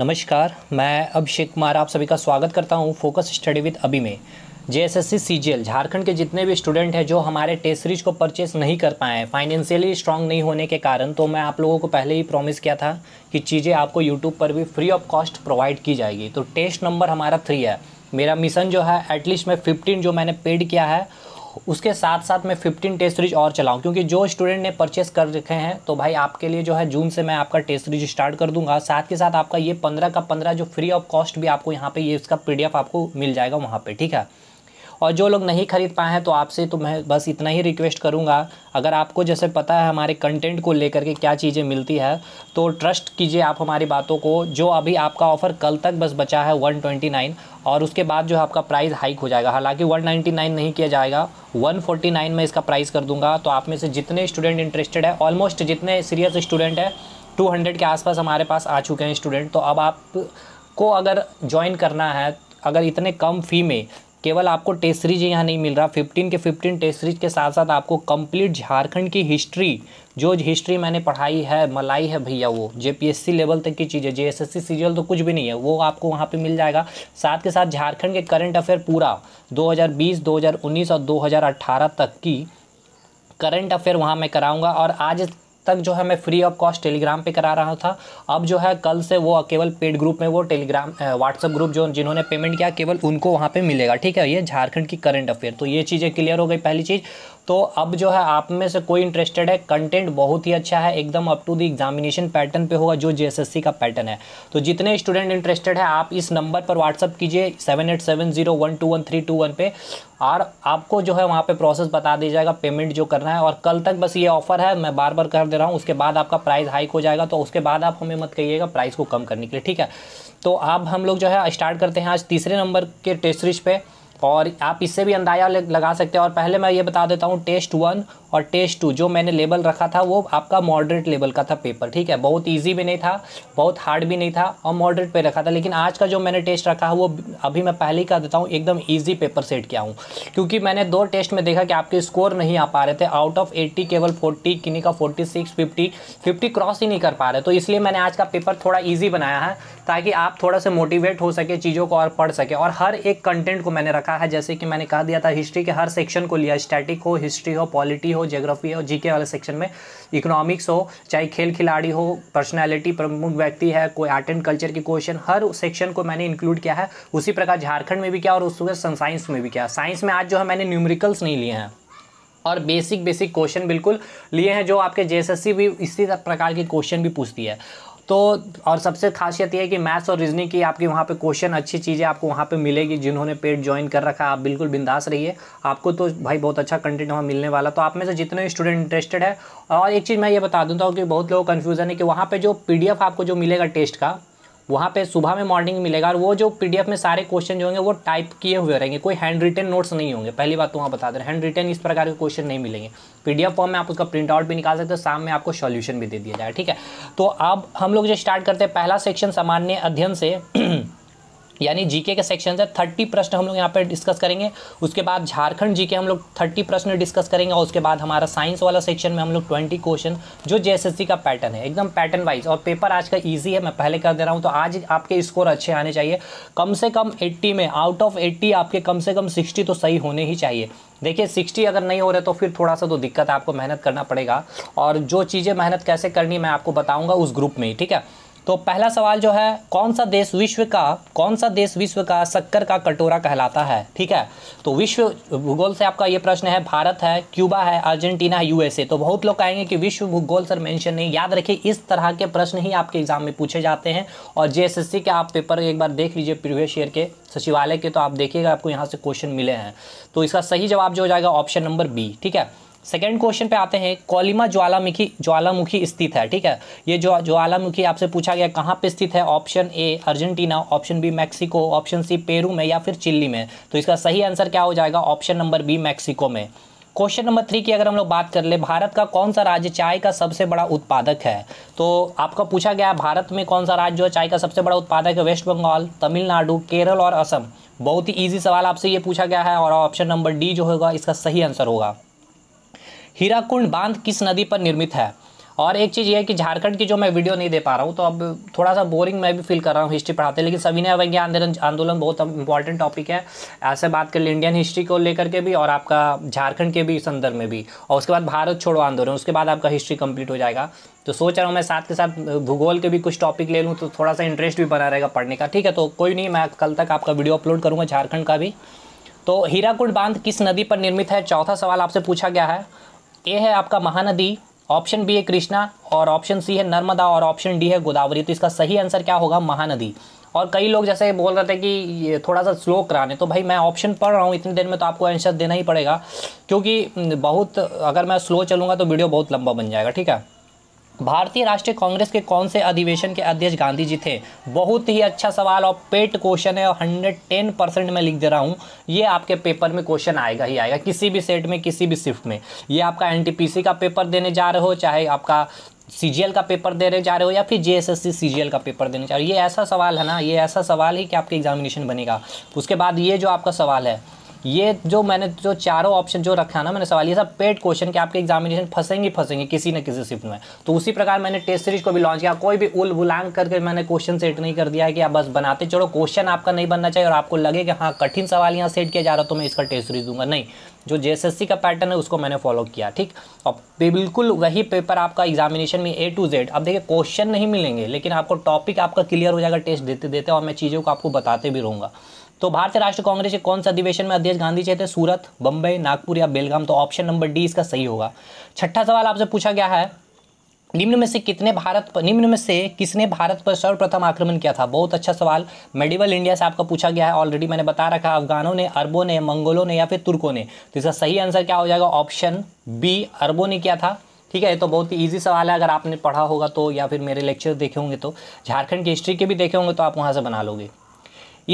नमस्कार मैं अभिषेक कुमार आप सभी का स्वागत करता हूं फोकस स्टडी विद अभी में जेएसएससी सीजीएल झारखंड के जितने भी स्टूडेंट हैं जो हमारे टेस्ट सीरीज को परचेस नहीं कर पाए हैं फाइनेंशियली स्ट्रांग नहीं होने के कारण तो मैं आप लोगों को पहले ही प्रॉमिस किया था कि चीज़ें आपको यूट्यूब पर भी फ्री ऑफ कॉस्ट प्रोवाइड की जाएगी तो टेस्ट नंबर हमारा थ्री है मेरा मिशन जो है एटलीस्ट मैं फिफ्टीन जो मैंने पेड किया है उसके साथ साथ मैं 15 टेस्ट सीरीज और चलाऊँ क्योंकि जो स्टूडेंट ने परचेस कर रखे हैं तो भाई आपके लिए जो है जून से मैं आपका टेस्ट सीरीज स्टार्ट कर दूंगा साथ के साथ आपका ये पंद्रह का पंद्रह जो फ्री ऑफ कॉस्ट भी आपको यहाँ पर ये इसका पी आपको मिल जाएगा वहाँ पर ठीक है और जो लोग नहीं खरीद पाए हैं तो आपसे तो मैं बस इतना ही रिक्वेस्ट करूँगा अगर आपको जैसे पता है हमारे कंटेंट को लेकर के क्या चीज़ें मिलती है तो ट्रस्ट कीजिए आप हमारी बातों को जो अभी आपका ऑफ़र कल तक बस बचा है वन ट्वेंटी नाइन और उसके बाद जो है आपका प्राइस हाइक हो जाएगा हालांकि 199 नहीं किया जाएगा 149 में इसका प्राइस कर दूंगा तो आप में से जितने स्टूडेंट इंटरेस्टेड है ऑलमोस्ट जितने सीरियस स्टूडेंट हैं 200 के आसपास हमारे पास आ चुके हैं स्टूडेंट तो अब आप को अगर ज्वाइन करना है अगर इतने कम फ़ी में केवल आपको टेस्ट सीरीज यहाँ नहीं मिल रहा फिफ्टीन के फिफ्टीन टेस्ट सीरीज के साथ साथ आपको कंप्लीट झारखंड की हिस्ट्री जो हिस्ट्री मैंने पढ़ाई है मलाई है भैया वो जेपीएससी लेवल तक की चीज़ें जेएसएससी सीजल तो कुछ भी नहीं है वो आपको वहाँ पे मिल जाएगा साथ के साथ झारखंड के करंट अफेयर पूरा 2020 2019 और 2018 तक की करंट अफेयर वहाँ मैं कराऊंगा और आज तक जो है मैं फ्री ऑफ कॉस्ट टेलीग्राम पे करा रहा था अब जो है कल से वो केवल पेड ग्रुप में वो टेलीग्राम व्हाट्सअप ग्रुप जो जिन्होंने पेमेंट किया केवल उनको वहाँ पर मिलेगा ठीक है ये झारखंड की करंट अफेयर तो ये चीज़ें क्लियर हो गई पहली चीज़ तो अब जो है आप में से कोई इंटरेस्टेड है कंटेंट बहुत ही अच्छा है एकदम up to the examination pattern पे होगा जो जेएसएससी का पैटर्न है तो जितने स्टूडेंट इंटरेस्टेड है आप इस नंबर पर व्हाट्सअप कीजिए seven eight seven zero one two one three two one पे और आपको जो है वहाँ पे प्रोसेस बता दिया जाएगा पेमेंट जो करना है और कल तक बस ये ऑफर है मैं बार बार कर दे रहा हूँ उसके बाद आपका प्राइस हाइक हो जाएगा तो उसके बाद आप हमें मत कहिएगा प्राइस को कम करने के लिए ठीक है तो अब हम लोग जो है स्टार्ट करते हैं आज तीसरे नंबर के टेस्ट सीरीज पर और आप इससे भी अंदाज़ा लगा सकते हैं और पहले मैं ये बता देता हूँ टेस्ट वन और टेस्ट टू जो मैंने लेवल रखा था वो आपका मॉडरेट लेवल का था पेपर ठीक है बहुत ईजी भी नहीं था बहुत हार्ड भी नहीं था और मॉडरेट पे रखा था लेकिन आज का जो मैंने टेस्ट रखा है वो अभी मैं पहले ही कह देता हूँ एकदम ईजी पेपर सेट किया हूँ क्योंकि मैंने दो टेस्ट में देखा कि आपके स्कोर नहीं आ पा रहे थे आउट ऑफ एट्टी केवल फोर्टी किन्नी का forty six fifty fifty cross ही नहीं कर पा रहे तो इसलिए मैंने आज का पेपर थोड़ा ईजी बनाया है ताकि आप थोड़ा सा मोटिवेट हो सके चीज़ों को और पढ़ सके और हर एक कंटेंट को मैंने रखा है जैसे कि मैंने कहा दिया था हिस्ट्री के हर सेक्शन को लिया स्टैटिक हो हिस्ट्री हो पॉलिटी हो जियोग्राफी हो जीके वाले सेक्शन में इकोनॉमिक्स हो चाहे खेल खिलाड़ी हो पर्सनैलिटी प्रमुख व्यक्ति है कोई आर्ट एंड कल्चर की क्वेश्चन हर सेक्शन को मैंने इंक्लूड किया है उसी प्रकार झारखंड में भी किया और उसके साइंस में भी किया साइंस में आज जो है मैंने न्यूमरिकल्स नहीं लिए हैं और बेसिक बेसिक क्वेश्चन बिल्कुल लिए हैं जो आपके जेएसएससी भी इसी प्रकार के क्वेश्चन भी पूछती है तो और सबसे खासियत यह है कि मैथ्स और रीजनिंग की आपकी वहाँ पे क्वेश्चन अच्छी चीज़ें आपको वहाँ पे मिलेगी जिन्होंने पेड ज्वाइन कर रखा है आप बिल्कुल बिंदास रहिए आपको तो भाई बहुत अच्छा कंटेंट वहाँ मिलने वाला तो आप में से जितने स्टूडेंट इंटरेस्टेड है और एक चीज़ मैं ये बता दूँ तो कि बहुत लोग कन्फ्यूज़न है कि वहाँ पर जो पी आपको जो मिलेगा टेस्ट का वहाँ पे सुबह में मॉर्निंग मिलेगा और वो जो पीडीएफ में सारे क्वेश्चन जो होंगे वो टाइप किए हुए रहेंगे कोई हैंड रिटन नोट्स नहीं होंगे पहली बात तो वहाँ बता दें हैंड रिटन इस प्रकार के क्वेश्चन नहीं मिलेंगे पीडीएफ फॉर्म में आप उसका प्रिंट आउट भी निकाल सकते हो शाम में आपको सॉल्यूशन भी दे दिया जाए ठीक है तो अब हम लोग जो स्टार्ट करते हैं पहला सेक्शन सामान्य अध्ययन से यानी जीके के सेक्शन है थर्टी प्रश्न हम लोग यहाँ पर डिस्कस करेंगे उसके बाद झारखंड जीके हम लोग थर्टी प्रश्न डिस्कस करेंगे और उसके बाद हमारा साइंस वाला सेक्शन में हम लोग ट्वेंटी क्वेश्चन जो जेएसएससी का पैटर्न है एकदम पैटर्न वाइज और पेपर आज का ईजी है मैं पहले कर दे रहा हूँ तो आज आपके स्कोर अच्छे आने चाहिए कम से कम एट्टी में आउट ऑफ एट्टी आपके कम से कम सिक्सटी तो सही होने ही चाहिए देखिए सिक्सटी अगर नहीं हो रहे तो फिर थोड़ा सा तो दिक्कत आपको मेहनत करना पड़ेगा और जो चीज़ें मेहनत कैसे करनी मैं आपको बताऊँगा उस ग्रुप में ठीक है तो पहला सवाल जो है कौन सा देश विश्व का कौन सा देश विश्व का शक्कर का कटोरा कहलाता है ठीक है तो विश्व भूगोल से आपका ये प्रश्न है भारत है क्यूबा है अर्जेंटीना है यूएसए तो बहुत लोग कहेंगे कि विश्व भूगोल सर मेंशन नहीं याद रखिए इस तरह के प्रश्न ही आपके एग्जाम में पूछे जाते हैं और जे के आप पेपर एक बार देख लीजिए प्रीवियस ईयर के सचिवालय के तो आप देखिएगा आपको यहाँ से क्वेश्चन मिले हैं तो इसका सही जवाब जो हो जाएगा ऑप्शन नंबर बी ठीक है सेकेंड क्वेश्चन पे आते हैं कोलिमा ज्वालामुखी ज्वालामुखी स्थित है ठीक है ये जो ज्वालामुखी आपसे पूछा गया कहाँ पे स्थित है option A Argentina option B Mexico option C Peru में या फिर चिल्ली में तो इसका सही आंसर क्या हो जाएगा ऑप्शन नंबर बी मैक्सिको में क्वेश्चन नंबर थ्री की अगर हम लोग बात कर ले भारत का कौन सा राज्य चाय का सबसे बड़ा उत्पादक है तो आपका पूछा गया भारत में कौन सा राज्य जो है चाय का सबसे बड़ा उत्पादक है वेस्ट बंगाल तमिलनाडु केरल और असम बहुत ही ईजी सवाल आपसे ये पूछा गया है और ऑप्शन नंबर डी जो होगा इसका सही आंसर होगा हीराकुंड बांध किस नदी पर निर्मित है और एक चीज़ यह है कि झारखंड की जो मैं वीडियो नहीं दे पा रहा हूँ तो अब थोड़ा सा बोरिंग मैं भी फील कर रहा हूँ हिस्ट्री पढ़ाते लेकिन ने अवैज्ञा आंदोलन आंदोलन बहुत इंपॉर्टेंट टॉपिक है ऐसे बात कर इंडियन हिस्ट्री को लेकर के भी और आपका झारखंड के भी संदर्भ में भी और उसके बाद भारत छोड़ो आंदोलन उसके बाद आपका हिस्ट्री कंप्लीट हो जाएगा तो सोच रहा हूँ मैं साथ के साथ भूगोल के भी कुछ टॉपिक ले लूँ तो थोड़ा सा इंटरेस्ट भी बना रहेगा पढ़ने का ठीक है तो कोई नहीं मैं कल तक आपका वीडियो अपलोड करूँगा झारखंड का भी तो हीराकुंड बांध किस नदी पर निर्मित है चौथा सवाल आपसे पूछा गया है ए है आपका महानदी ऑप्शन बी है कृष्णा और ऑप्शन सी है नर्मदा और ऑप्शन डी है गोदावरी तो इसका सही आंसर क्या होगा महानदी और कई लोग जैसे बोल रहे थे कि थोड़ा सा स्लो कराने तो भाई मैं ऑप्शन पढ़ रहा हूँ इतनी देर में तो आपको आंसर देना ही पड़ेगा क्योंकि बहुत अगर मैं स्लो चलूँगा तो वीडियो बहुत लंबा बन जाएगा ठीक है भारतीय राष्ट्रीय कांग्रेस के कौन से अधिवेशन के अध्यक्ष गांधी जी थे बहुत ही अच्छा सवाल और पेट क्वेश्चन है और हंड्रेड टेन परसेंट मैं लिख दे रहा हूँ ये आपके पेपर में क्वेश्चन आएगा ही आएगा किसी भी सेट में किसी भी शिफ्ट में ये आपका एनटीपीसी का पेपर देने जा रहे हो चाहे आपका सी का पेपर देने जा रहे हो या फिर जे एस का पेपर देने जा रहे हो ये ऐसा सवाल है ना ये ऐसा सवाल ही कि आपके एग्जामिनेशन बनेगा उसके बाद ये जो आपका सवाल है ये जो मैंने जो चारों ऑप्शन जो रखा ना मैंने सवाल ये सब पेड क्वेश्चन के आपके एग्जामिनेशन फंसेंगे फंसेंगे किसी न किसी शिफ्ट में तो उसी प्रकार मैंने टेस्ट सीरीज को भी लॉन्च किया कोई भी उल बुलांग करके मैंने क्वेश्चन सेट नहीं कर दिया है कि आप बस बनाते चलो क्वेश्चन आपका नहीं बनना चाहिए और आपको लगे कि हाँ कठिन सवाल यहाँ सेट किया जा रहा तो मैं इसका टेस्ट सीरीज दूंगा नहीं जो जे का पैटर्न है उसको मैंने फॉलो किया ठीक और बिल्कुल वही पेपर आपका एग्जामिनेशन में ए टू जेड अब देखिए क्वेश्चन नहीं मिलेंगे लेकिन आपको टॉपिक आपका क्लियर हो जाएगा टेस्ट देते देते और मैं चीज़ों को आपको बताते भी रहूँगा तो भारतीय राष्ट्रीय कांग्रेस के कौन से अधिवेशन में अध्यक्ष गांधी जी थे सूरत बम्बई नागपुर या बेलगाम तो ऑप्शन नंबर डी इसका सही होगा छठा सवाल आपसे पूछा गया है निम्न में से कितने भारत पर निम्न में से किसने भारत पर सर्वप्रथम आक्रमण किया था बहुत अच्छा सवाल मेडिवल इंडिया से आपका पूछा गया है ऑलरेडी मैंने बता रखा है अफगानों ने अरबों ने मंगोलों ने या फिर तुर्कों ने तो इसका सही आंसर क्या हो जाएगा ऑप्शन बी अरबों ने किया था ठीक है ये तो बहुत ही ईजी सवाल है अगर आपने पढ़ा होगा तो या फिर मेरे लेक्चर देखे होंगे तो झारखंड की हिस्ट्री के भी देखे होंगे तो आप वहाँ से बना लोगे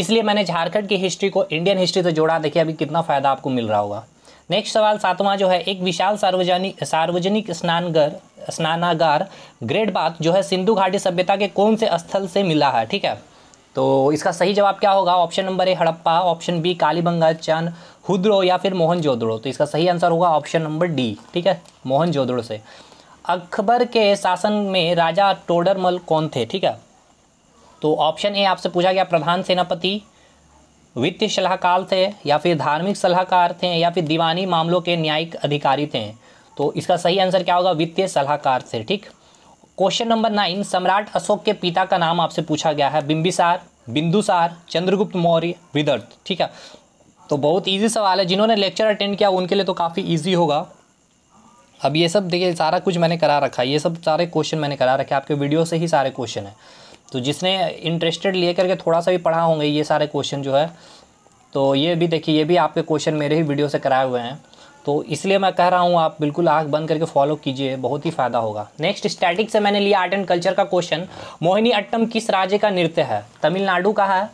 इसलिए मैंने झारखंड की हिस्ट्री को इंडियन हिस्ट्री से जोड़ा देखिए अभी कितना फ़ायदा आपको मिल रहा होगा नेक्स्ट सवाल सातवां जो है एक विशाल सार्वजनिक सार्वजनिक स्नानगर स्नानागार ग्रेट बात जो है सिंधु घाटी सभ्यता के कौन से स्थल से मिला है ठीक है तो इसका सही जवाब क्या होगा option number A Harappa option B Kalibanga Chanhudaro या फिर मोहन जोदड़ो तो इसका सही आंसर होगा ऑप्शन नंबर डी ठीक है मोहन जोदड़ो से अकबर के शासन में राजा टोडरमल कौन थे ठीक है तो ऑप्शन ए आपसे पूछा गया प्रधान सेनापति वित्तीय सलाहकार थे या फिर धार्मिक सलाहकार थे या फिर दीवानी मामलों के न्यायिक अधिकारी थे तो इसका सही आंसर क्या होगा वित्तीय सलाहकार थे ठीक क्वेश्चन नंबर नाइन सम्राट अशोक के पिता का नाम आपसे पूछा गया है बिंबिसार बिंदुसार चंद्रगुप्त मौर्य विदर्थ ठीक है तो बहुत इजी सवाल है जिन्होंने लेक्चर अटेंड किया उनके लिए तो काफ़ी इजी होगा अब ये सब देखिए सारा कुछ मैंने करा रखा है ये सब सारे क्वेश्चन मैंने करा रखे आपके वीडियो से ही सारे क्वेश्चन है तो जिसने इंटरेस्टेड ले करके थोड़ा सा भी पढ़ा होंगे ये सारे क्वेश्चन जो है तो ये भी देखिए ये भी आपके क्वेश्चन मेरे ही वीडियो से कराए हुए हैं तो इसलिए मैं कह रहा हूँ आप बिल्कुल आँख बंद करके फॉलो कीजिए बहुत ही फ़ायदा होगा नेक्स्ट स्टैटिक से मैंने लिया आर्ट एंड कल्चर का क्वेश्चन मोहिनी अट्टम किस राज्य का नृत्य है तमिलनाडु का है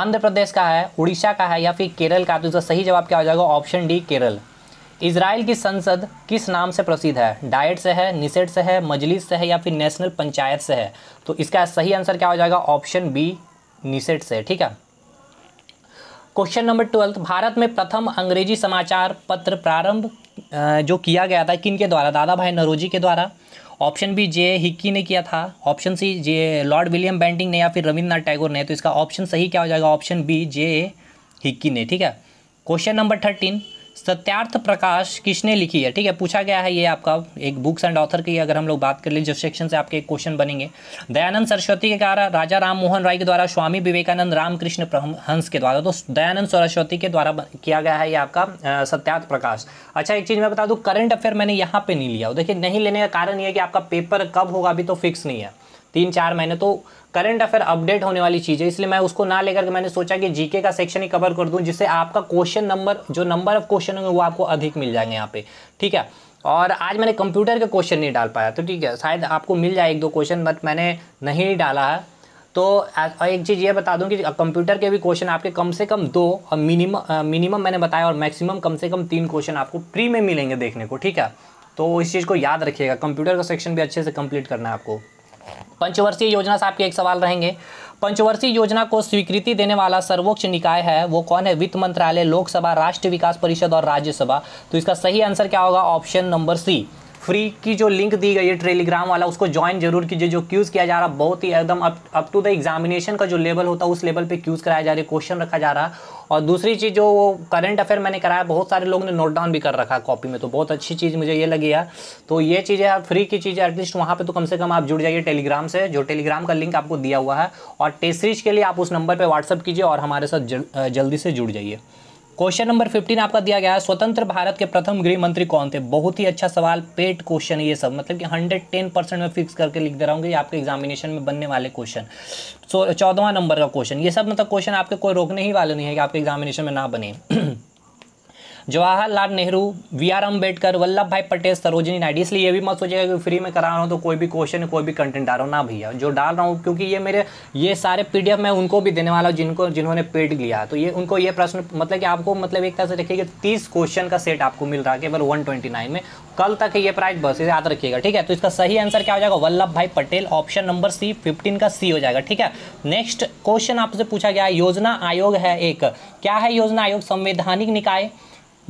आंध्र प्रदेश का है उड़ीसा का है या फिर केरल का तो इसका सही जवाब क्या हो जाएगा ऑप्शन डी केरल इसराइल की संसद किस नाम से प्रसिद्ध है डाइट से है निसेट से है मजलिस से है या फिर नेशनल पंचायत से है तो इसका सही आंसर क्या हो जाएगा ऑप्शन बी निसेट से ठीक है क्वेश्चन नंबर ट्वेल्थ भारत में प्रथम अंग्रेजी समाचार पत्र प्रारंभ जो किया गया था किन के द्वारा दादा भाई नरोजी के द्वारा ऑप्शन बी जे हिक्की ने किया था option C J Lord William Bentinck ने या फिर रविन्द्रनाथ टैगोर ने तो इसका ऑप्शन सही क्या हो जाएगा ऑप्शन बी जे हिक्की ने ठीक है question number thirteen Satyarth Prakash किसने लिखी है ठीक है पूछा गया है ये आपका एक बुक्स एंड ऑथर की अगर हम लोग बात कर लें जिस सेक्शन से आपके एक क्वेश्चन बनेंगे दयानंद सरस्वती के द्वारा राजा राम मोहन राय के द्वारा स्वामी विवेकानंद रामकृष्ण हंस के द्वारा तो दयानंद सरस्वती के द्वारा किया गया है ये आपका सत्यार्थ प्रकाश अच्छा एक चीज़ मैं बता दूँ करंट अफेयर मैंने यहाँ पर नहीं लिया देखिए नहीं लेने का कारण ये है कि आपका पेपर कब होगा अभी तो फिक्स नहीं है तीन चार महीने तो करंट अफेयर अपडेट होने वाली चीज़ है इसलिए मैं उसको ना लेकर के मैंने सोचा कि जीके का सेक्शन ही कवर कर दूँ जिससे आपका क्वेश्चन नंबर जो नंबर ऑफ क्वेश्चन होंगे वो आपको अधिक मिल जाएंगे यहाँ पे ठीक है और आज मैंने कंप्यूटर के क्वेश्चन नहीं डाल पाया तो ठीक है शायद आपको मिल जाए एक दो क्वेश्चन बट मैंने नहीं डाला है तो एक चीज़ ये बता दूं कि कंप्यूटर के भी क्वेश्चन आपके कम से कम दो और मिनिमम मिनिमम मैंने बताया और मैक्सिमम कम से कम तीन क्वेश्चन आपको फ्री में मिलेंगे देखने को ठीक है तो इस चीज़ को याद रखिएगा कंप्यूटर का सेक्शन भी अच्छे से कंप्लीट करना है आपको पंचवर्षीय योजना से आपके एक सवाल रहेंगे पंचवर्षीय योजना को स्वीकृति देने वाला सर्वोच्च निकाय है वो कौन है वित्त मंत्रालय लोकसभा राष्ट्रीय विकास परिषद और राज्यसभा तो इसका सही आंसर क्या होगा ऑप्शन नंबर सी फ्री की जो लिंक दी गई है टेलीग्राम वाला उसको ज्वाइन जरूर कीजिए जो क्यूज़ किया जा रहा है बहुत ही एकदम अप टू द एग्जामिनेशन का जो लेवल होता है उस लेवल पे क्यूज़ कराया जा रहा है क्वेश्चन रखा जा रहा है और दूसरी चीज़ जो वो करंट अफेयर मैंने कराया बहुत सारे लोग ने नोट डाउन भी कर रखा है कॉपी में तो बहुत अच्छी चीज़ मुझे ये लगी है तो ये चीज़ें आप फ्री की चीज़ें एटलीस्ट वहाँ पर तो कम से कम आप जुड़ जाइए टेलीग्राम से जो टेलीग्राम का लिंक आपको दिया हुआ है और टेस्ट सीरीज के लिए आप उस नंबर पर व्हाट्सअप कीजिए और हमारे साथ जल्दी से जुड़ जाइए क्वेश्चन नंबर फिफ्टीन आपका दिया गया है स्वतंत्र भारत के प्रथम गृह मंत्री कौन थे बहुत ही अच्छा सवाल पेट क्वेश्चन ये सब मतलब कि हंड्रेड टेन परसेंट में फिक्स करके लिख दे रहा हूँ कि आपके एग्जामिनेशन में बनने वाले क्वेश्चन चौदवा नंबर का क्वेश्चन ये सब मतलब क्वेश्चन आपके कोई रोकने ही वाले नहीं है कि आपके एग्जामिनेशन में ना बने जवाहरलाल नेहरू वी आर अम्बेडकर वल्लभ भाई पटेल सरोजनी नायडू इसलिए ये भी मत सोचेगा कि फ्री में करा रहा हूँ तो कोई भी क्वेश्चन कोई भी कंटेंट डाल रहा हूँ ना भैया जो डाल रहा हूँ क्योंकि ये मेरे ये सारे पी मैं उनको भी देने वाला हूँ जिनको जिन्होंने पेड लिया तो ये उनको ये प्रश्न मतलब कि आपको मतलब एक तरह से देखिए तीस क्वेश्चन का सेट आपको मिल रहा है केवल वन में कल तक ये प्राइस बस याद रखिएगा ठीक है तो इसका सही आंसर क्या हो जाएगा Vallabh Bhai Patel option number C fifteen का सी हो जाएगा ठीक है नेक्स्ट क्वेश्चन आपसे पूछा गया योजना आयोग है एक क्या है योजना आयोग संवैधानिक निकाय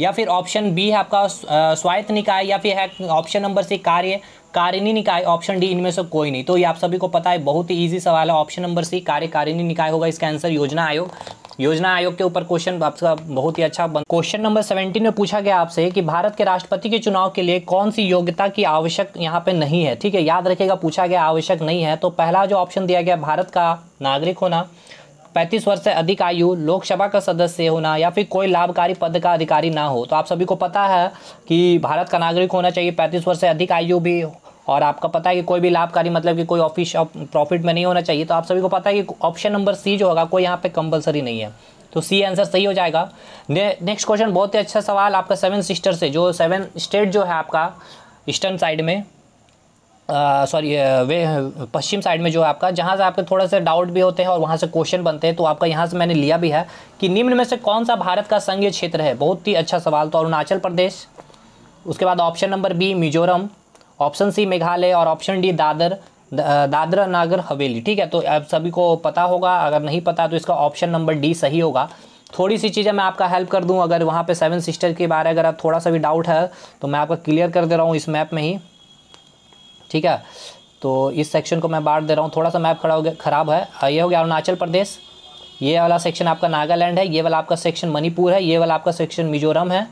या फिर ऑप्शन बी है आपका स्वायत्त निकाय या फिर है ऑप्शन नंबर सी कार्य कारिणी निकाय ऑप्शन डी इनमें से कोई नहीं तो ये आप सभी को पता है बहुत ही ईजी सवाल है ऑप्शन नंबर सी कार्यकारिणी निकाय होगा इसका आंसर योजना आयोग योजना आयोग के ऊपर क्वेश्चन आपका बहुत ही अच्छा बन क्वेश्चन नंबर सेवेंटीन में पूछा गया आपसे कि भारत के राष्ट्रपति के चुनाव के लिए कौन सी योग्यता की आवश्यक यहाँ पे नहीं है ठीक है याद रखेगा पूछा गया आवश्यक नहीं है तो पहला जो ऑप्शन दिया गया भारत का नागरिक होना पैंतीस वर्ष से अधिक आयु लोकसभा का सदस्य होना या फिर कोई लाभकारी पद का अधिकारी ना हो तो आप सभी को पता है कि भारत का नागरिक होना चाहिए पैंतीस वर्ष से अधिक आयु भी और आपका पता है कि कोई भी लाभकारी मतलब कि कोई ऑफिस प्रॉफिट में नहीं होना चाहिए तो आप सभी को पता है कि ऑप्शन नंबर सी जो होगा कोई यहाँ पे कंपलसरी नहीं है तो सी आंसर सही हो जाएगा ने, नेक्स्ट क्वेश्चन बहुत ही अच्छा सवाल आपका सेवन सिस्टर से जो सेवन स्टेट जो है आपका ईस्टर्न साइड में सॉरी वे पश्चिम साइड में जो है आपका जहाँ से आपके थोड़ा से डाउट भी होते हैं और वहाँ से क्वेश्चन बनते हैं तो आपका यहाँ से मैंने लिया भी है कि निम्न में से कौन सा भारत का संघीय क्षेत्र है बहुत ही अच्छा सवाल तो अरुणाचल प्रदेश उसके बाद option number B Mizoram option C Meghalaya और ऑप्शन डी दादर दादरा नागर हवेली ठीक है तो आप सभी को पता होगा अगर नहीं पता तो इसका ऑप्शन नंबर डी सही होगा थोड़ी सी चीज़ें मैं आपका हेल्प कर दूं अगर वहाँ पे सेवन सिस्टर के बारे में अगर आप थोड़ा सा भी डाउट है तो मैं आपका क्लियर कर दे रहा हूँ इस मैप में ही ठीक है तो इस सेक्शन को मैं बांट दे रहा हूँ थोड़ा सा मैप खड़ा हो गया ख़राब है ये हो गया अरुणाचल प्रदेश ये वाला सेक्शन आपका नागालैंड है ये वाला आपका सेक्शन मणिपुर है ये वाला आपका सेक्शन मिजोरम है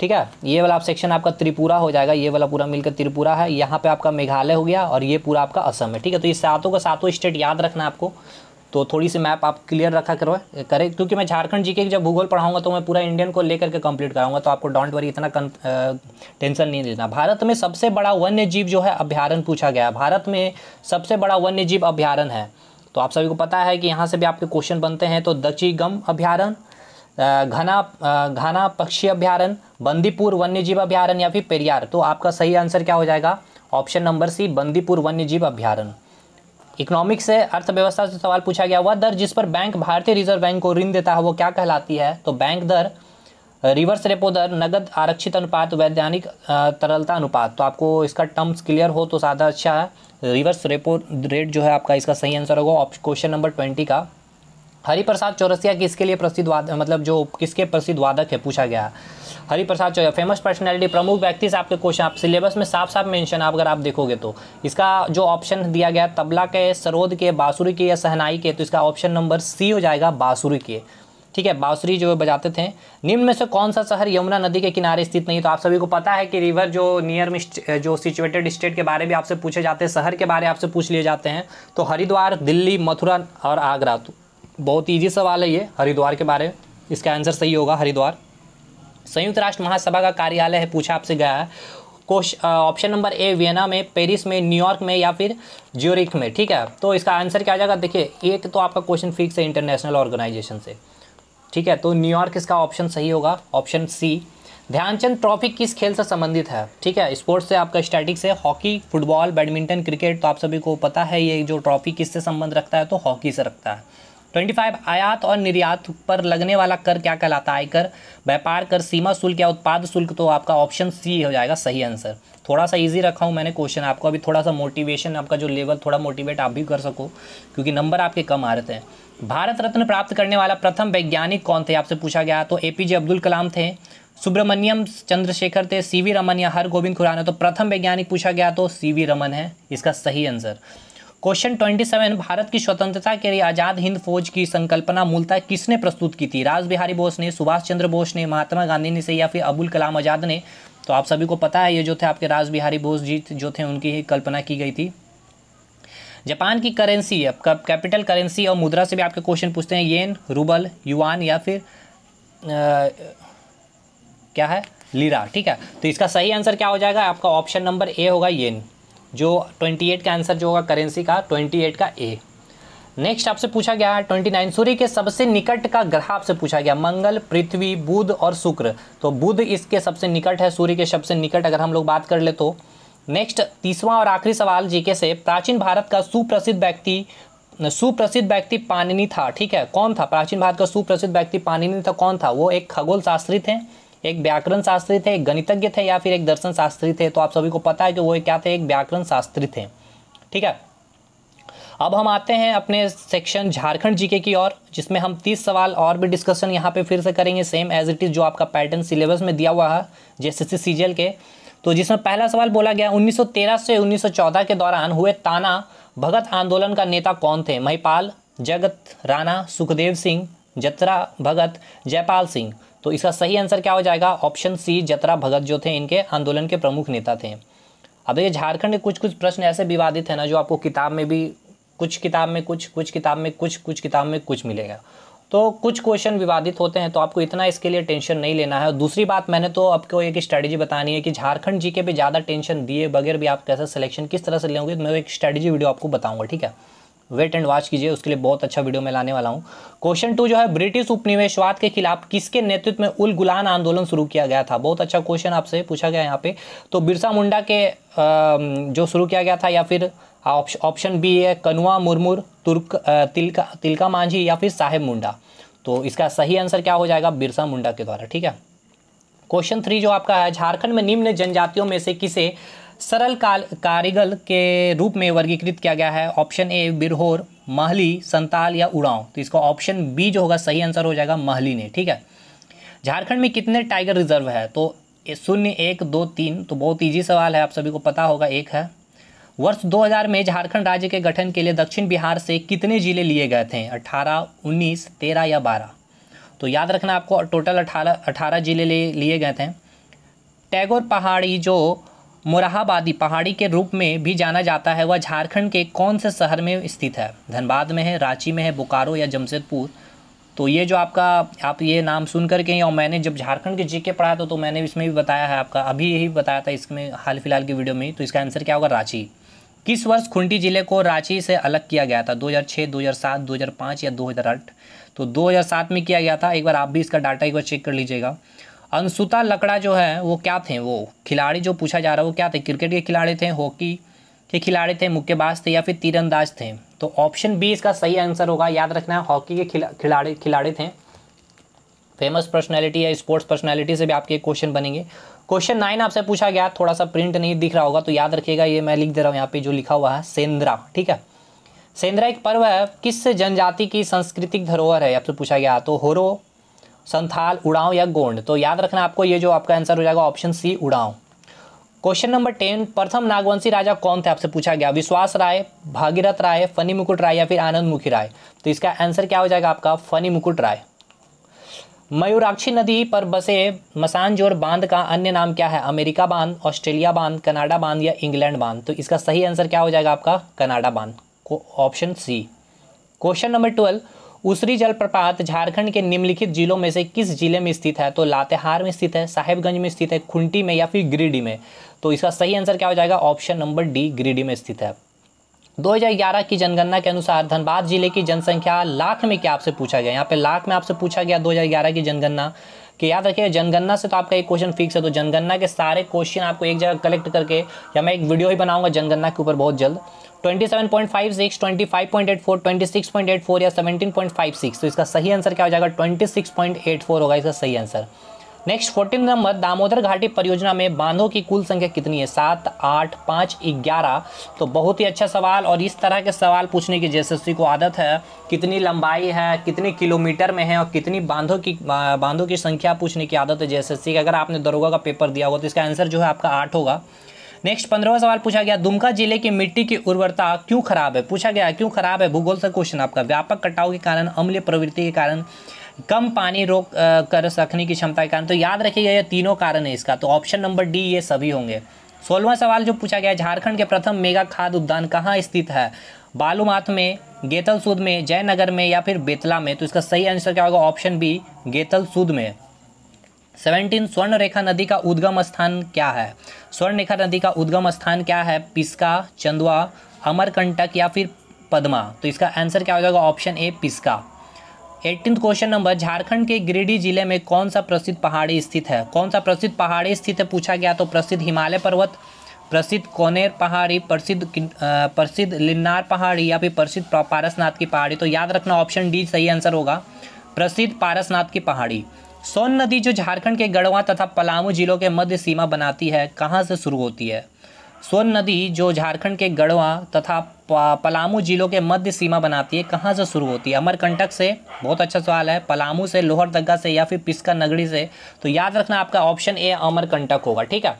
ठीक है ये वाला आप सेक्शन आपका त्रिपुरा हो जाएगा ये वाला पूरा मिलकर त्रिपुरा है यहाँ पे आपका मेघालय हो गया और ये पूरा आपका असम है ठीक है तो ये सातों का सातों स्टेट याद रखना आपको तो थोड़ी सी मैप आप क्लियर रखा करो करें क्योंकि मैं झारखंड जी के जब भूगोल पढ़ाऊंगा तो मैं पूरा इंडियन को लेकर के कंप्लीट कराऊंगा तो आपको डोंट वरी इतना टेंशन नहीं लेना भारत में सबसे बड़ा वन्य जीव जो है अभ्यारण पूछा गया भारत में सबसे बड़ा वन्य जीव अभ्यारण है तो आप सभी को पता है कि यहाँ से भी आपके क्वेश्चन बनते हैं तो दची गम अभ्यारण घना घना पक्षी अभ्यारण बंदीपुर वन्यजीव अभ्यारण या फिर पेरियार तो आपका सही आंसर क्या हो जाएगा ऑप्शन नंबर सी बंदीपुर वन्यजीव अभ्यारण इकोनॉमिक्स से अर्थव्यवस्था से सवाल पूछा गया वह दर जिस पर बैंक भारतीय रिजर्व बैंक को ऋण देता है वो क्या कहलाती है तो बैंक दर रिवर्स रेपो दर नगद आरक्षित अनुपात वैधानिक तरलता अनुपात तो आपको इसका टर्म्स क्लियर हो तो ज़्यादा अच्छा है रिवर्स रेपो रेट जो है आपका इसका सही आंसर होगा ऑप्शन क्वेश्चन नंबर ट्वेंटी का हरिप्रसाद चौरसिया किसके लिए प्रसिद्ध वाद मतलब जो किसके प्रसिद्ध वादक है पूछा गया हरिप्रसाद चौधरी फेमस पर्सनैलिटी प्रमुख व्यक्ति से आपके क्वेश्चन आप सिलेबस में साफ साफ मेंशन आप अगर आप देखोगे तो इसका जो ऑप्शन दिया गया तबला के सरोद के बाँसुरी के या सहनाई के तो इसका ऑप्शन नंबर सी हो जाएगा बाँसुरी के ठीक है बाँसुरी जो बजाते थे निम्न में से कौन सा शहर यमुना नदी के किनारे स्थित नहीं तो आप सभी को पता है कि रिवर जो नियर में जो सिचुएटेड स्टेट के बारे में आपसे पूछे जाते हैं शहर के बारे में आपसे पूछ लिए जाते हैं तो हरिद्वार दिल्ली मथुरा और आगरा तो बहुत ईजी सवाल है ये हरिद्वार के बारे में इसका आंसर सही होगा हरिद्वार संयुक्त राष्ट्र महासभा का कार्यालय है पूछा आपसे गया है ऑप्शन नंबर ए वियना में पेरिस में न्यूयॉर्क में या फिर ज्योरिक में ठीक है तो इसका आंसर क्या आ जाएगा देखिए एक तो आपका क्वेश्चन फिक्स है इंटरनेशनल ऑर्गेनाइजेशन से ठीक है तो न्यूयॉर्क इसका ऑप्शन सही होगा ऑप्शन सी ध्यानचंद ट्रॉफी किस खेल से संबंधित है ठीक है स्पोर्ट्स से आपका स्टैटिक्स है हॉकी फुटबॉल बैडमिंटन क्रिकेट तो आप सभी को पता है ये जो ट्रॉफी किससे संबंध रखता है तो हॉकी से रखता है ट्वेंटी फाइव आयात और निर्यात पर लगने वाला कर क्या कहलाता है आयकर व्यापार कर सीमा शुल्क या उत्पाद शुल्क तो आपका ऑप्शन सी हो जाएगा सही आंसर थोड़ा सा इजी रखा हूँ मैंने क्वेश्चन आपको अभी थोड़ा सा मोटिवेशन आपका जो लेवल थोड़ा मोटिवेट आप भी कर सको क्योंकि नंबर आपके कम आ रहे थे भारत रत्न प्राप्त करने वाला प्रथम वैज्ञानिक कौन थे आपसे पूछा गया तो ए अब्दुल कलाम थे सुब्रमण्यम चंद्रशेखर थे सी वी रमन या हर गोविंद खुराना तो प्रथम वैज्ञानिक पूछा गया तो सी वी रमन है इसका सही आंसर क्वेश्चन 27 भारत की स्वतंत्रता के लिए आज़ाद हिंद फौज की संकल्पना मूलतः किसने प्रस्तुत की थी राज बिहारी बोस ने सुभाष चंद्र बोस ने महात्मा गांधी ने से या फिर अबुल कलाम आज़ाद ने तो आप सभी को पता है ये जो थे आपके राज बिहारी बोस जी जो थे उनकी ही कल्पना की गई थी जापान की करेंसी आपका कैपिटल करेंसी और मुद्रा से भी आपके क्वेश्चन पूछते हैं येन रूबल युआन या फिर आ, क्या है लीरा ठीक है तो इसका सही आंसर क्या हो जाएगा आपका ऑप्शन नंबर ए होगा येन जो 28 का आंसर जो होगा करेंसी का 28 का ए नेक्स्ट आपसे पूछा गया 29 सूर्य के सबसे निकट का ग्रह आपसे पूछा गया मंगल पृथ्वी बुध और शुक्र तो बुध इसके सबसे निकट है सूर्य के सबसे निकट अगर हम लोग बात कर ले तो नेक्स्ट तीसवां और आखिरी सवाल जीके से प्राचीन भारत का सुप्रसिद्ध व्यक्ति सुप्रसिद्ध व्यक्ति पानिनी था ठीक है कौन था प्राचीन भारत का सुप्रसिद्ध व्यक्ति पानिनी था कौन था वो एक खगोल शास्त्री थे एक व्याकरण शास्त्री थे एक गणितज्ञ थे या फिर एक दर्शन शास्त्री थे तो आप सभी को पता है कि वो क्या थे एक व्याकरण शास्त्री थे ठीक है अब हम आते हैं अपने सेक्शन झारखंड जीके की ओर जिसमें हम तीस सवाल और भी डिस्कशन यहाँ पे फिर से करेंगे सेम एज इट इज़ जो आपका पैटर्न सिलेबस में दिया हुआ है सी सीजीएल के तो जिसमें पहला सवाल बोला गया 1913 से 1914 के दौरान हुए ताना भगत आंदोलन का नेता कौन थे महिपाल जगत राणा सुखदेव सिंह जत्रा भगत जयपाल सिंह तो इसका सही आंसर क्या हो जाएगा ऑप्शन सी जतरा भगत जो थे इनके आंदोलन के प्रमुख नेता थे अब ये झारखंड के कुछ कुछ प्रश्न ऐसे विवादित है ना जो आपको किताब में भी कुछ किताब में कुछ कुछ किताब में कुछ कुछ किताब में कुछ मिलेगा तो कुछ क्वेश्चन विवादित होते हैं तो आपको इतना इसके लिए टेंशन नहीं लेना है और दूसरी बात मैंने तो आपको एक स्ट्रैटेजी बतानी है कि झारखंड जी के भी ज़्यादा टेंशन दिए बगैर भी आप कैसे सिलेक्शन किस तरह से लेंगे तो मैं एक स्ट्रैटेजी वीडियो आपको बताऊंगा ठीक है वेट एंड वॉच कीजिए उसके लिए बहुत अच्छा वीडियो मैं लाने वाला हूँ क्वेश्चन टू जो है ब्रिटिश उपनिवेशवाद के खिलाफ किसके नेतृत्व में उल गुलान आंदोलन शुरू किया गया था बहुत अच्छा क्वेश्चन आपसे पूछा गया यहाँ पे तो बिरसा मुंडा के जो शुरू किया गया था या फिर ऑप्शन बी है कनुआ मुरमुर तुर्क तिलका तिलका मांझी या फिर साहेब मुंडा तो इसका सही आंसर क्या हो जाएगा बिरसा मुंडा के द्वारा ठीक है क्वेश्चन थ्री जो आपका है झारखंड में निम्न जनजातियों में से किसे सरल काल कारीगल के रूप में वर्गीकृत किया गया है ऑप्शन ए बिरहोर महली संताल या उड़ाव तो इसका ऑप्शन बी जो होगा सही आंसर हो जाएगा महली ने ठीक है झारखंड में कितने टाइगर रिजर्व है तो शून्य एक दो तीन तो बहुत ईजी सवाल है आप सभी को पता होगा एक है वर्ष 2000 में झारखंड राज्य के गठन के लिए दक्षिण बिहार से कितने जिले लिए गए थे 18, 19, 13 या 12? तो याद रखना आपको टोटल 18 18 जिले लिए गए थे टैगोर पहाड़ी जो मोराहाबादी पहाड़ी के रूप में भी जाना जाता है वह झारखंड के कौन से शहर में स्थित है धनबाद में है रांची में है बोकारो या जमशेदपुर तो ये जो आपका आप ये नाम सुन कर के और मैंने जब झारखंड के जी के पढ़ा था तो मैंने इसमें भी बताया है आपका अभी यही बताया था इसमें हाल फिलहाल की वीडियो में तो इसका आंसर क्या होगा रांची किस वर्ष खुंटी जिले को रांची से अलग किया गया था 2006, 2007, 2005 या 2008 तो 2007 में किया गया था एक बार आप भी इसका डाटा एक बार चेक कर लीजिएगा अंशुता लकड़ा जो है वो क्या थे वो खिलाड़ी जो पूछा जा रहा है वो क्या थे क्रिकेट के खिलाड़ी थे हॉकी के खिलाड़ी थे मुक्केबाज थे या फिर तीरंदाज थे तो ऑप्शन बी इसका सही आंसर होगा याद रखना है हॉकी के खिलाड़ी खिलाड़ी थे फेमस पर्सनैलिटी या स्पोर्ट्स पर्सनैलिटी से भी आपके क्वेश्चन बनेंगे क्वेश्चन नाइन आपसे पूछा गया थोड़ा सा प्रिंट नहीं दिख रहा होगा तो याद रखिएगा ये मैं लिख दे रहा हूँ यहाँ पे जो लिखा हुआ है सेंद्रा ठीक है सेंद्रा एक पर्व है किस जनजाति की सांस्कृतिक धरोहर है आपसे पूछा गया तो होरो संथाल उड़ाव या गोंड तो याद रखना आपको ये जो आपका आंसर हो जाएगा ऑप्शन सी उड़ाव क्वेश्चन नंबर टेन प्रथम नागवंशी राजा कौन थे आपसे पूछा गया विश्वास राय भागीरथ राय फनी मुकुट राय या फिर आनंद मुखी राय तो इसका आंसर क्या हो जाएगा आपका फनी मुकुट राय मयूराक्षी नदी पर बसे मसानजोर बांध का अन्य नाम क्या है अमेरिका बांध ऑस्ट्रेलिया बांध कनाडा बांध या इंग्लैंड बांध तो इसका सही आंसर क्या हो जाएगा आपका कनाडा बांध option C question number twelve Usri जलप्रपात झारखंड के निम्नलिखित जिलों में से किस जिले में स्थित है तो लातेहार में स्थित है साहेबगंज में स्थित है खुंटी में या फिर गिरिडीह में तो इसका सही आंसर क्या हो जाएगा ऑप्शन नंबर डी ग्रीडी में स्थित है 2011 की जनगणना के अनुसार धनबाद जिले की जनसंख्या लाख में क्या आपसे पूछा गया यहाँ पे लाख में आपसे पूछा गया 2011 की जनगणना कि याद रखिए जनगणना से तो आपका एक क्वेश्चन फिक्स है तो जनगणना के सारे क्वेश्चन आपको एक जगह कलेक्ट करके या मैं एक वीडियो ही बनाऊंगा जनगणना के ऊपर बहुत जल्द ट्वेंटी 25.84, 26.84 या 17.56 तो इसका सही आंसर क्या हो जाएगा 26.84 होगा इसका सही answer next fourteen number Damodar घाटी परियोजना में बांधों की कुल संख्या कितनी है सात आठ पाँच ग्यारह तो बहुत ही अच्छा सवाल और इस तरह के सवाल पूछने की जेएसएससी को आदत है कितनी लंबाई है कितने किलोमीटर में है और कितनी बांधों की बांधों की संख्या पूछने की आदत है जेएसएससी की अगर आपने दरोगा का पेपर दिया होगा तो इसका आंसर जो है आपका आठ होगा नेक्स्ट पंद्रहवा सवाल पूछा गया दुमका जिले की मिट्टी की उर्वरता क्यों खराब है पूछा गया क्यों खराब है भूगोल से क्वेश्चन आपका व्यापक कटाव के कारण अम्लीय प्रवृत्ति के कारण कम पानी रोक कर रखने की क्षमता के कारण तो याद रखिएगा ये तीनों कारण है इसका तो ऑप्शन नंबर डी ये सभी होंगे सोलवा सवाल जो पूछा गया झारखंड के प्रथम मेगा खाद उद्यान कहाँ स्थित है बालूमाथ में गेतल सूद में जयनगर में या फिर बेतला में तो इसका सही आंसर क्या होगा ऑप्शन बी गेतल सूद में सेवनटीन स्वर्ण रेखा नदी का उद्गम स्थान क्या है स्वर्ण रेखा नदी का उद्गम स्थान क्या है पिस्का चंदवा अमरकंटक या फिर पद्मा तो इसका आंसर क्या हो जाएगा option A Piska eighteen question number Jharkhand के गिरिडीह जिले में कौन सा प्रसिद्ध पहाड़ी स्थित है कौन सा प्रसिद्ध पहाड़ी स्थित है पूछा गया तो प्रसिद्ध हिमालय पर्वत प्रसिद्ध कोनेर पहाड़ी प्रसिद्ध प्रसिद्ध लिन्नार पहाड़ी या फिर प्रसिद्ध पारसनाथ की पहाड़ी तो याद रखना ऑप्शन डी सही आंसर होगा प्रसिद्ध पारसनाथ की पहाड़ी सोन नदी जो झारखंड के गढ़वा तथा पलामू जिलों के मध्य सीमा बनाती है कहाँ से शुरू होती है सोन नदी जो झारखंड के गढ़वा तथा पलामू जिलों के मध्य सीमा बनाती है कहाँ से शुरू होती है अमरकंटक से बहुत अच्छा सवाल है पलामू से लोहरदगा से या फिर पिस्का नगरी से तो याद रखना आपका ऑप्शन ए अमरकंटक होगा ठीक है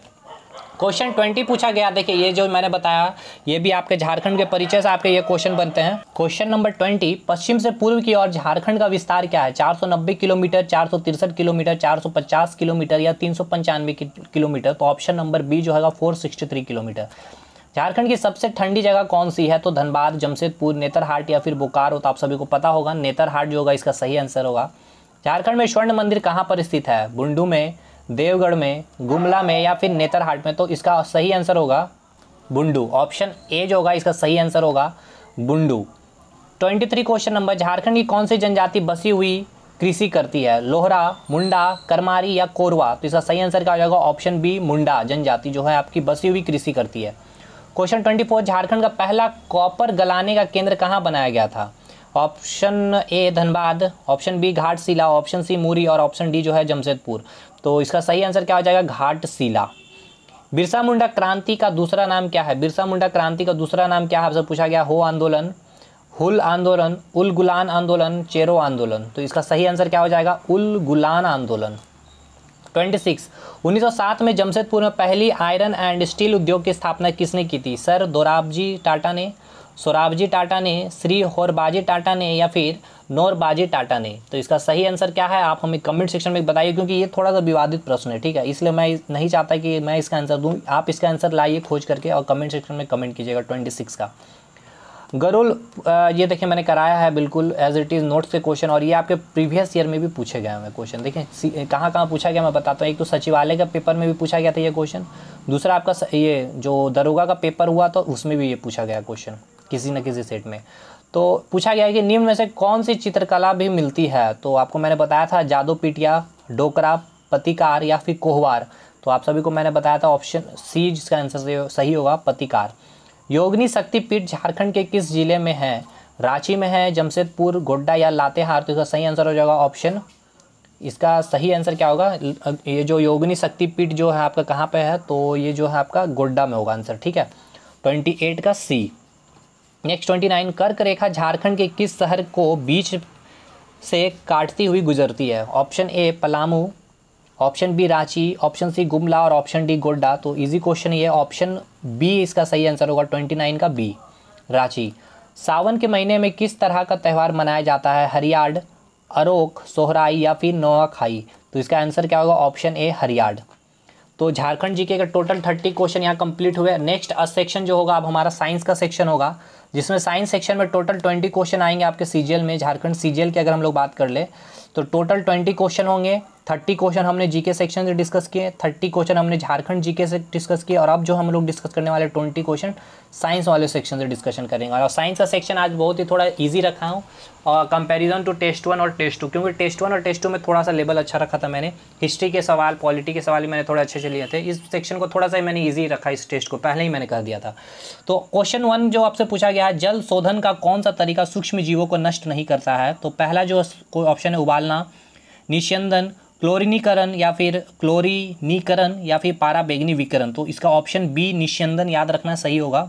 क्वेश्चन ट्वेंटी पूछा गया देखिए ये जो मैंने बताया ये भी आपके झारखंड के परिचय से आपके ये क्वेश्चन बनते हैं क्वेश्चन नंबर ट्वेंटी पश्चिम से पूर्व की ओर झारखंड का विस्तार क्या है चार सौ नब्बे किलोमीटर चार सौ तिरसठ किलोमीटर चार सौ पचास किलोमीटर या तीन सौ पंचानवे किलोमीटर तो ऑप्शन नंबर बी जो है फोर किलोमीटर झारखंड की सबसे ठंडी जगह कौन सी है तो धनबाद जमशेदपुर नेतरहाट या फिर बोकारो तो आप सभी को पता होगा नेतरहाट जो होगा इसका सही आंसर होगा झारखंड में स्वर्ण मंदिर कहाँ पर स्थित है बुंडू में देवगढ़ में गुमला में या फिर नेतरहाट में तो इसका सही आंसर होगा बुंडू ऑप्शन ए जो होगा इसका सही आंसर होगा Bundu twenty three question number Jharkhand की कौन सी जनजाति बसी हुई कृषि करती है लोहरा मुंडा करमारी या कोरवा तो इसका सही आंसर क्या हो जाएगा ऑप्शन बी मुंडा जनजाति जो है आपकी बसी हुई कृषि करती है क्वेश्चन ट्वेंटी फोर झारखंड का पहला कॉपर गलाने का केंद्र कहाँ बनाया गया था option A Dhanbad option B Ghatshila option C Muri और ऑप्शन डी जो है जमशेदपुर तो इसका सही आंसर क्या हो जाएगा घाट शिला बिरसा मुंडा क्रांति का दूसरा नाम क्या है बिरसा मुंडा क्रांति का दूसरा नाम क्या है आपसे पूछा गया हो आंदोलन हुल आंदोलन उल गुलान आंदोलन चेरो आंदोलन तो इसका सही आंसर क्या हो जाएगा उल गुलान आंदोलन 26 1907 में जमशेदपुर में पहली आयरन एंड स्टील उद्योग की स्थापना किसने की थी सर दोराबजी टाटा ने सोराबजी टाटा ने श्री होरबाजी टाटा ने या फिर नोरबाजी टाटा ने तो इसका सही आंसर क्या है आप हमें कमेंट सेक्शन में बताइए क्योंकि ये थोड़ा सा विवादित प्रश्न है ठीक है इसलिए मैं नहीं चाहता कि मैं इसका आंसर दूँ आप इसका आंसर लाइए खोज करके और कमेंट सेक्शन में कमेंट कीजिएगा ट्वेंटी सिक्स का गरुल ये देखिए मैंने कराया है बिल्कुल एज इट इज़ नोट्स के क्वेश्चन और ये आपके प्रीवियस ईयर में भी पूछे गए हैं क्वेश्चन देखिए कहाँ कहाँ पूछा गया मैं बताता हूँ एक तो सचिवालय का पेपर में भी पूछा गया था ये क्वेश्चन दूसरा आपका ये जो दरोगा का पेपर हुआ था तो उसमें भी ये पूछा गया क्वेश्चन किसी न किसी सेट में तो पूछा गया है कि निम्न में से कौन सी चित्रकला भी मिलती है तो आपको मैंने बताया था जादू पीटिया डोकरा पतिकार या फिर कोहवार तो आप सभी को मैंने बताया था ऑप्शन सी जिसका आंसर सही होगा पतिकार योगनी शक्तिपीठ झारखंड के किस जिले में है रांची में है जमशेदपुर गोड्डा या लातेहार तो इसका सही आंसर हो जाएगा ऑप्शन इसका सही आंसर क्या होगा ये जो योगनी शक्तिपीठ जो है आपका कहाँ पे है तो ये जो है आपका गोड्डा में होगा आंसर ठीक है ट्वेंटी एट का सी नेक्स्ट ट्वेंटी नाइन कर्क रेखा झारखंड के किस शहर को बीच से काटती हुई गुजरती है option A Palamu option B Ranchi option C Gumla और ऑप्शन डी गोड्डा तो इजी क्वेश्चन ये ऑप्शन बी इसका सही आंसर होगा ट्वेंटी नाइन का बी रांची सावन के महीने में किस तरह का त्यौहार मनाया जाता है हरियाड अरोक सोहराई या फिर नोआखाई तो इसका आंसर क्या होगा ऑप्शन ए हरियाड तो झारखंड जीके का टोटल थर्टी क्वेश्चन यहाँ कंप्लीट हुए नेक्स्ट सेक्शन जो होगा अब हमारा साइंस का सेक्शन होगा जिसमें साइंस सेक्शन में टोटल ट्वेंटी क्वेश्चन आएंगे आपके सीजीएल में झारखंड सीजीएल की अगर हम लोग बात कर ले तो टोटल ट्वेंटी क्वेश्चन होंगे थर्टी क्वेश्चन हमने जीके सेक्शन से डिस्कस किए थर्टी क्वेश्चन हमने झारखंड जीके से डिस्कस किए और अब जो हम लोग डिस्कस करने वाले ट्वेंटी क्वेश्चन साइंस वाले सेक्शन से डिस्कशन करेंगे और साइंस का सेक्शन आज बहुत ही थोड़ा ईजी रखा हूँ और कंपेरिजन टू टेस्ट वन और टेस्ट टू क्योंकि टेस्ट वन और टेस्ट टू में थोड़ा सा लेवल अच्छा रखा था मैंने हिस्ट्री के सवाल पॉलिटी के सवाल मैंने थोड़े अच्छे से लिए थे इस सेक्शन को थोड़ा सा मैंने ईजी रखा इस टेस्ट को पहले ही मैंने कर दिया था तो क्वेश्चन वन जो आपसे पूछा गया है जल शोधन का कौन सा तरीका सूक्ष्म जीवों को नष्ट नहीं करता है तो पहला जो ऑप्शन है उबाल डालना निशंदन क्लोरिनीकरण या फिर क्लोरिनीकरण या फिर पाराबेगनी विकरण तो इसका ऑप्शन बी निशंदन याद रखना सही होगा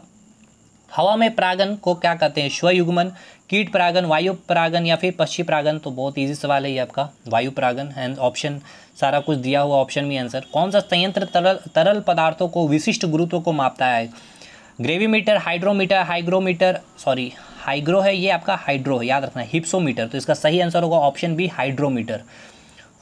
हवा में परागन को क्या कहते हैं स्वयुग्मन कीट परागन वायु परागन या फिर पक्षी परागन तो बहुत इजी सवाल है ये आपका वायु परागन एंड ऑप्शन सारा कुछ दिया हुआ ऑप्शन में आंसर कौन सा संयंत्र तरल तरल पदार्थों को विशिष्ट गुरुत्व को मापता है gravimeter hydrometer hygrometer sorry hygro है ये आपका हाइड्रो है याद रखना हिप्सोमीटर तो इसका सही आंसर होगा ऑप्शन बी हाइड्रोमीटर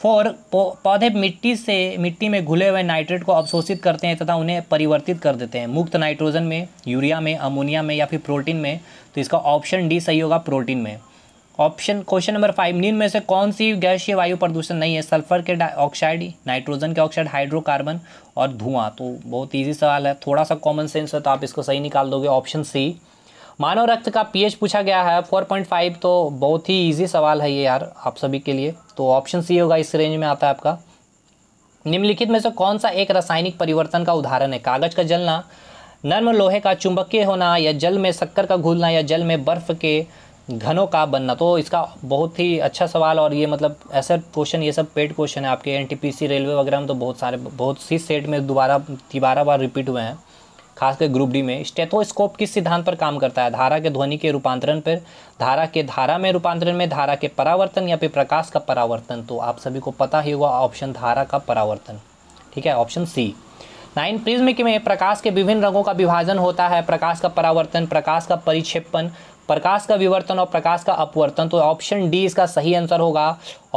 फोर पौधे मिट्टी से मिट्टी में घुले हुए नाइट्रेट को अवशोषित करते हैं तथा उन्हें परिवर्तित कर देते हैं मुक्त नाइट्रोजन में यूरिया में अमोनिया में या फिर प्रोटीन में तो इसका ऑप्शन डी सही होगा प्रोटीन में ऑप्शन क्वेश्चन नंबर फाइव नीन में से कौन सी गैसीय वायु प्रदूषण नहीं है सल्फर के ऑक्साइड नाइट्रोजन के ऑक्साइड हाइड्रोकार्बन और धुआं तो बहुत ईजी सवाल है थोड़ा सा कॉमन सेंस है तो आप इसको सही निकाल दोगे ऑप्शन सी मानव रक्त का पीएच पूछा गया है 4.5 तो बहुत ही इजी सवाल है ये यार आप सभी के लिए तो ऑप्शन सी होगा इस रेंज में आता है आपका निम्नलिखित में से कौन सा एक रासायनिक परिवर्तन का उदाहरण है कागज का जलना नर्म लोहे का चुंबकीय होना या जल में शक्कर का घुलना या जल में बर्फ के घनों का बनना तो इसका बहुत ही अच्छा सवाल और ये मतलब ऐसा क्वेश्चन ये सब पेड क्वेश्चन है आपके एनटीपीसी रेलवे वगैरह में तो बहुत सारे बहुत सी सेट में दोबारा तिबारा बार रिपीट हुए हैं खासकर ग्रुप डी में स्टेथोस्कोप किस सिद्धांत पर काम करता है धारा के ध्वनि के रूपांतरण पर धारा के धारा में रूपांतरण में धारा के परावर्तन या फिर प्रकाश का परावर्तन तो आप सभी को पता ही होगा ऑप्शन धारा का परावर्तन ठीक है ऑप्शन सी नाइन प्रिज्म में प्रकाश के विभिन्न रंगों का विभाजन होता है प्रकाश का परावर्तन प्रकाश का परिक्षेपण प्रकाश का विवर्तन और प्रकाश का अपवर्तन तो ऑप्शन डी इसका सही आंसर होगा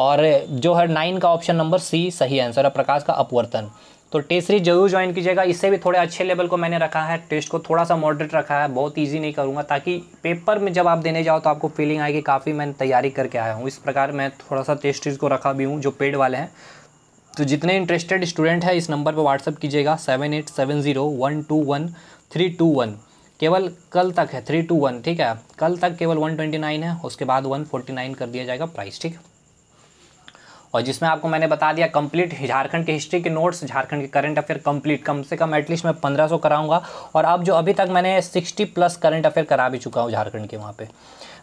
और जो है नाइन का ऑप्शन नंबर सी सही आंसर है प्रकाश का अपवर्तन तो टेस्ट सीरीज जरूर ज्वाइन कीजिएगा इससे भी थोड़े अच्छे लेवल को मैंने रखा है टेस्ट को थोड़ा सा मॉडरेट रखा है बहुत ईजी नहीं करूँगा ताकि पेपर में जब आप देने जाओ तो आपको फीलिंग आएगी काफ़ी मैं तैयारी करके आया हूँ इस प्रकार मैं थोड़ा सा टेस्ट सीरीज को रखा भी हूँ जो पेड वाले हैं तो जितने इंटरेस्टेड स्टूडेंट हैं इस नंबर पर व्हाट्सअप कीजिएगा seven eight seven zero one two one three two one केवल कल तक है थ्री टू वन ठीक है कल तक केवल वन ट्वेंटी नाइन है उसके बाद वन फोर्टी नाइन कर दिया जाएगा प्राइस ठीक है और जिसमें आपको मैंने बता दिया कंप्लीट झारखंड के हिस्ट्री के नोट्स झारखंड के करंट अफेयर कंप्लीट कम से कम एटलीस्ट मैं पंद्रह सौ कराऊंगा और अब जो अभी तक मैंने सिक्सटी प्लस करंट अफेयर करा भी चुका हूँ झारखंड के वहाँ पर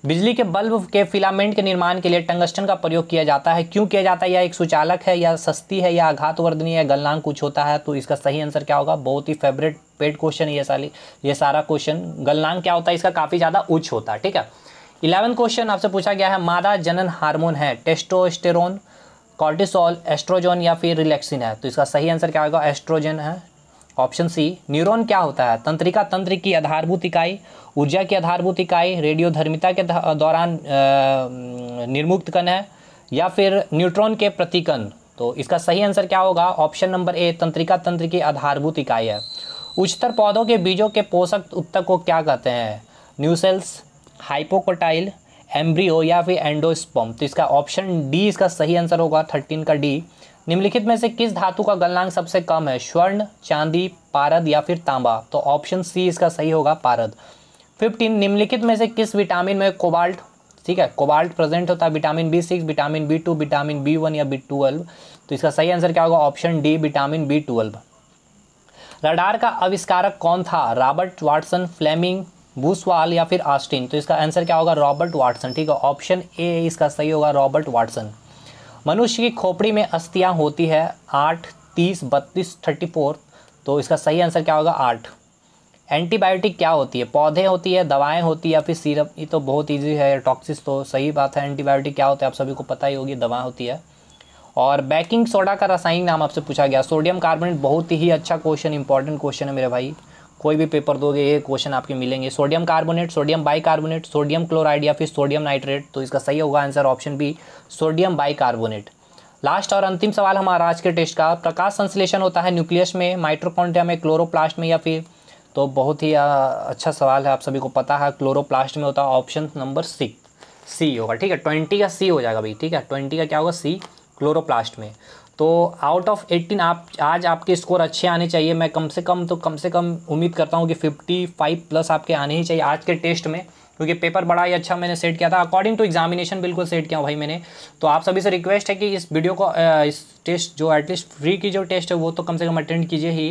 बिजली के बल्ब के फिलामेंट के निर्माण के लिए टंगस्टन का प्रयोग किया जाता है क्यों किया जाता है या एक सुचालक है या सस्ती है या आघात वर्धनी है गलनांग कुछ होता है तो इसका सही आंसर क्या होगा बहुत ही फेवरेट पेड क्वेश्चन है ये साली ये सारा क्वेश्चन गलनांग क्या होता है इसका काफ़ी ज़्यादा उच्च होता है ठीक है इलेवन क्वेश्चन आपसे पूछा गया है मादा जनन हार्मोन है टेस्टोस्टेरोन कॉर्टिसोल एस्ट्रोजन या फिर रिलैक्सिन है तो इसका सही आंसर क्या होगा एस्ट्रोजन है ऑप्शन सी न्यूरॉन क्या होता है तंत्रिका तंत्र की आधारभूत इकाई ऊर्जा की आधारभूत इकाई रेडियोधर्मिता के दौरान निर्मुक्त कण है या फिर न्यूट्रॉन के प्रतिकन तो इसका सही आंसर क्या होगा ऑप्शन नंबर ए तंत्रिका तंत्र की आधारभूत इकाई है उच्चतर पौधों के बीजों के पोषक उत्तक को क्या कहते हैं न्यूसेल्स हाइपोकोटाइल एम्ब्रियो या फिर एंडोस्पम तो इसका ऑप्शन डी इसका सही आंसर होगा थर्टीन का डी निम्नलिखित में से किस धातु का गलनांक सबसे कम है स्वर्ण चांदी पारद या फिर तांबा तो ऑप्शन सी इसका सही होगा पारद फिफ्टीन निम्नलिखित में से किस विटामिन में कोबाल्ट ठीक है कोबाल्ट प्रेजेंट होता है vitamin B six vitamin B two vitamin B one या बी ट्वेल्व तो इसका सही आंसर क्या होगा option D vitamin B twelve radar का आविष्कारक कौन था रॉबर्ट वाटसन फ्लेमिंग बुसवाल या फिर आस्टिन तो इसका आंसर क्या होगा रॉबर्ट वाटसन ठीक है ऑप्शन ए इसका सही होगा रॉबर्ट वाटसन मनुष्य की खोपड़ी में अस्थियाँ होती है आठ तीस बत्तीस थर्टी फोर तो इसका सही आंसर क्या होगा आठ एंटीबायोटिक क्या होती है पौधे होती है दवाएं होती है या फिर सीरप ये तो बहुत ईजी है टॉक्सिस तो सही बात है एंटीबायोटिक क्या होता है आप सभी को पता ही होगी दवाएँ होती है और बेकिंग सोडा का रासायनिक नाम आपसे पूछा गया सोडियम कार्बोनेट बहुत ही अच्छा क्वेश्चन इंपॉर्टेंट क्वेश्चन है मेरे भाई कोई भी पेपर दोगे ये क्वेश्चन आपके मिलेंगे sodium carbonate sodium bicarbonate sodium chloride या फिर सोडियम नाइट्रेट तो इसका सही होगा answer option B sodium bicarbonate last और अंतिम सवाल हमारा आज के टेस्ट का प्रकाश संश्लेषण होता है न्यूक्लियस में माइट्रोकॉन्टिया में क्लोरोप्लास्ट में या फिर तो बहुत ही अच्छा सवाल है आप सभी को पता है क्लोरोप्लास्ट में होता है ऑप्शन नंबर सिक्स सी होगा ठीक है ट्वेंटी का सी हो जाएगा भाई ठीक है ट्वेंटी का क्या होगा सी क्लोरोप्लास्ट में तो आउट ऑफ 18 आप आज आपके स्कोर अच्छे आने चाहिए मैं कम से कम तो कम से कम उम्मीद करता हूँ कि 55 प्लस आपके आने ही चाहिए आज के टेस्ट में क्योंकि पेपर बड़ा ही अच्छा मैंने सेट किया था अकॉर्डिंग टू एग्जामिनेशन बिल्कुल सेट किया भाई मैंने तो आप सभी से रिक्वेस्ट है कि इस वीडियो को इस टेस्ट जो एटलीस्ट फ्री की जो टेस्ट है वो तो कम से कम अटेंड कीजिए ही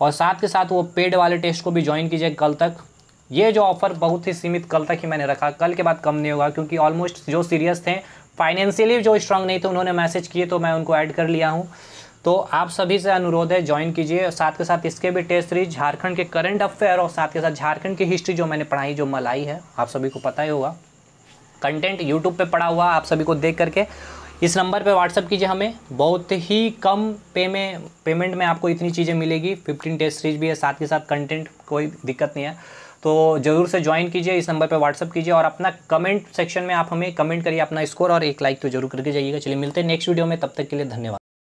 और साथ के साथ वो पेड वाले टेस्ट को भी ज्वाइन कीजिए कल तक ये जो ऑफ़र बहुत ही सीमित कल तक ही मैंने रखा कल के बाद कम नहीं होगा क्योंकि ऑलमोस्ट जो सीरियस थे फाइनेंशियली जो स्ट्रांग नहीं थे उन्होंने मैसेज किए तो मैं उनको ऐड कर लिया हूँ तो आप सभी से अनुरोध है ज्वाइन कीजिए साथ के साथ इसके भी टेस्ट सीरीज झारखंड के करंट अफेयर और साथ के साथ झारखंड की हिस्ट्री जो मैंने पढ़ाई जो मलाई है आप सभी को पता ही होगा कंटेंट यूट्यूब पे पढ़ा हुआ आप सभी को देख करके इस नंबर पे व्हाट्सअप कीजिए हमें बहुत ही कम पे में पेमेंट में आपको इतनी चीज़ें मिलेगी फिफ्टीन टेस्ट सीरीज भी है साथ के साथ कंटेंट कोई दिक्कत नहीं है तो ज़रूर से ज्वाइन कीजिए इस नंबर पर व्हाट्सअप कीजिए और अपना कमेंट सेक्शन में आप हमें कमेंट करिए अपना स्कोर और एक लाइक तो जरूर करके जाइएगा चलिए मिलते हैं नेक्स्ट वीडियो में तब तक के लिए धन्यवाद